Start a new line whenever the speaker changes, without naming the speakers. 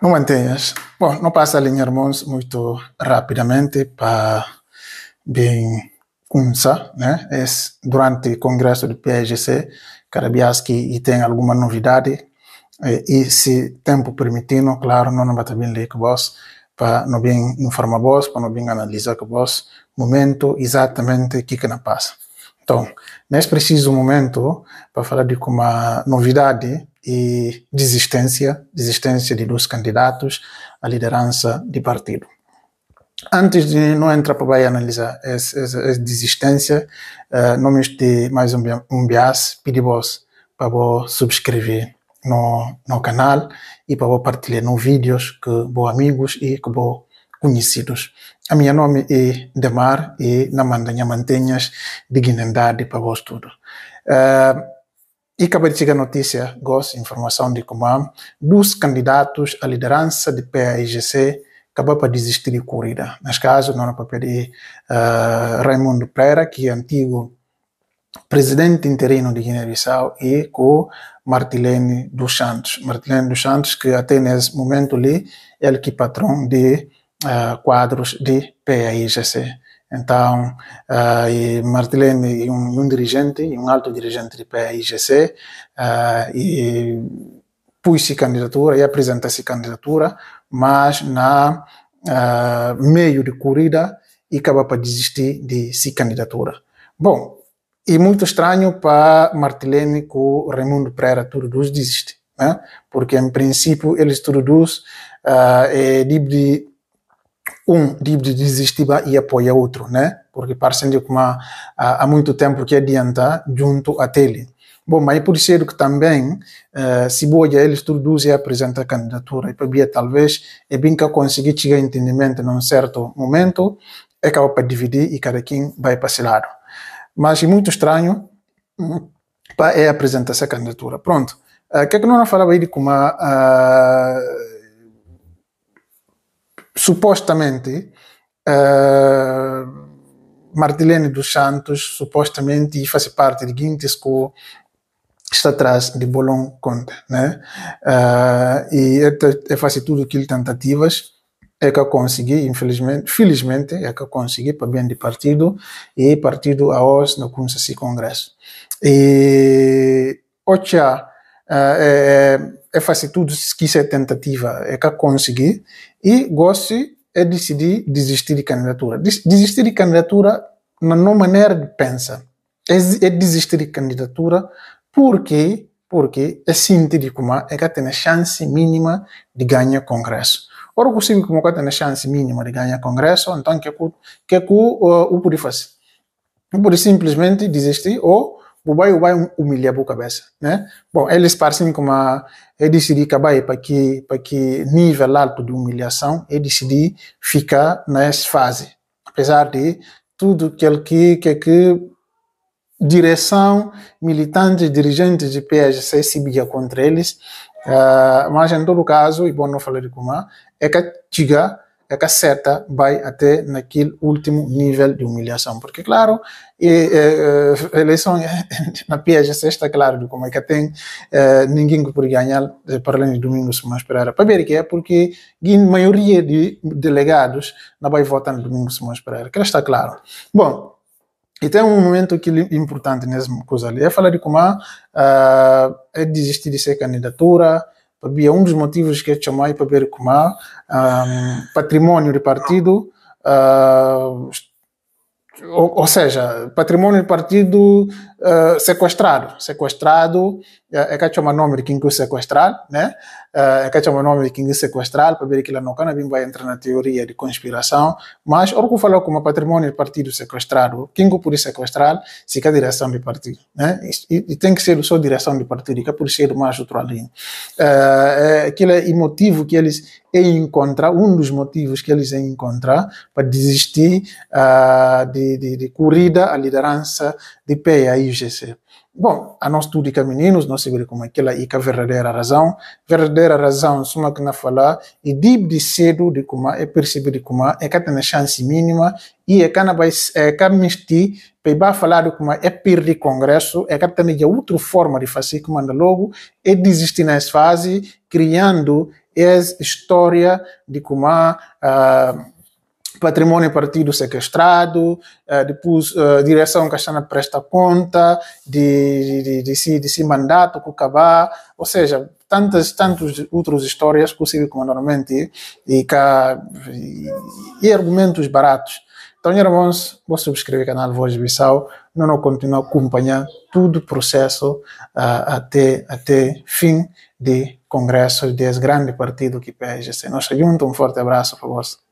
Não mantenhas. Bom, não passa a linha, irmãos, muito rapidamente para bem começar, né? É durante o congresso do PSGC, Carabiaski tem alguma novidade e eh, se tempo permitindo, claro, não vai também ler com vós, para não bem informar vós, para não bem analisar que vós, momento exatamente que que não passa. Então, nesse preciso momento, para falar de uma novidade e desistência, desistência de dois candidatos à liderança de partido. Antes de não entrar para Bahia analisar essa, essa, essa desistência, uh, eh, não me de mais um, um bias, pedi vos para vos subscrever no, no canal e para vos partilhar no vídeos que vos amigos e que vos conhecidos. A minha nome é Demar e na mandanha mantenhas dignidade para vos tudo. Uh, e acabei de chegar a notícia, de informação de Comam, dos candidatos à liderança de PAIGC acabou para desistir de corrida. Neste caso, não era papel de uh, Raimundo Pereira, que é antigo presidente interino de Guiné-Bissau, e com Martilene dos Santos. Martilene dos Santos, que até nesse momento ali, é o que patrão de uh, quadros de PAIGC. Então, uh, e Martilene é um, um, dirigente, um alto dirigente de PIGC, uh, e pus-se candidatura e apresenta-se candidatura, mas na uh, meio de corrida e acaba para desistir de se candidatura. Bom, e muito estranho para Martilene que o Raimundo Pereira tudo dos desiste, né? porque em princípio eles tudo dos uh, é de um de desistir e apoia outro, né? Porque parecem que há, muito tempo que adianta junto a ele. Bom, mas é pode ser que também, uh, eh, se boia, eles introduz e apresenta a candidatura. E para talvez, é bem que consegui chegar a entendimento num certo momento, é capaz para dividir e cada quem vai para esse lado. Mas é muito estranho hum, para é apresentar essa candidatura. Pronto. O uh, eh, que é que não falava aí de como... Uh, eh, supostamente, uh, Martilene dos Santos supostamente faz parte de Guintes que está atrás de Bolon Conte, né? Uh, e ele é faz tudo aquilo tentativas é que eu consegui, infelizmente, felizmente, é que eu consegui para bem de partido, e partido a hoje não começa esse congresso. E, ocha, ah, é, é, é fazer tudo que isso é tentativa, é que conseguir, e gosto é decidir desistir de candidatura. Desistir de candidatura, na minha maneira de pensar, é, é desistir de candidatura porque, porque é sentir como é que tem a chance mínima de ganhar congresso. Ora, consigo como é que tem a chance mínima de ganhar congresso, então que que, é que eu, ah, o pode fazer? Pode simplesmente desistir ou o bairro humilha a cabeça, né? Bom, eles parecem como a, eu é decidi acabar para que para que nível alto de humilhação, eu é decidi ficar nessa fase, apesar de tudo aquilo que que, que direção, militantes, dirigentes de PSC se contra eles, uh, mas em todo caso, e bom não falar de como é que chega a caceta vai até naquele último nível de humilhação. Porque, claro, e, e, eleição na PSC está claro de como é que tem, ninguém que pode ganhar, para além de domingos, mas esperar. Para ver que é porque a maioria de delegados não vai votar no domingo, se mais esperar. Que está claro. Bom, e tem um momento que é importante nessa coisa ali, é falar de como é eh, desistir de ser candidatura, Havia um dos motivos que eu chamei para ver como um, património repartido, uh, ou, ou, seja, patrimônio do partido uh, sequestrado. Sequestrado, eh, é que chama nome de quem que sequestrar, né? Eh, é que chama nome de quem que sequestrar, para ver que lá no Canabim vai entrar na teoria de conspiração. Mas, ou que falou como patrimônio do partido sequestrado, quem que pode sequestrar, se que a direção do partido, né? E, e, tem que ser só a direção do partido, que é por ser mais outro ali. Uh, aquele é motivo que eles encontram um dos motivos que eles encontram para desistir uh, de de, de, corrida à liderança de PEA à IGC. Bom, a nós tudo que meninos, se sabemos como é que é a verdadeira razão. Verdadeira razão, suma que na é falar e dib de cedo de como é perceber de como é que tem chance mínima e é que não vai é que mesti para falar de como é perder congresso, é que tem é outra forma de fazer como manda logo é desistir nessa fase, criando essa história de como uh, ah, patrimônio partido sequestrado, eh, depois eh, direção que está na presta conta, de, de, de, si, de si mandato acabar, ou seja, tantas, tantos outras histórias possíveis como normalmente e, cá, e, e, argumentos baratos. Então, irmãos, vou subscrever o canal Voz de Bissau, não, não continuar a acompanhar todo o processo uh, até, até fim de congresso desse grande partido que PSGC. Nós juntos, um forte abraço para vocês.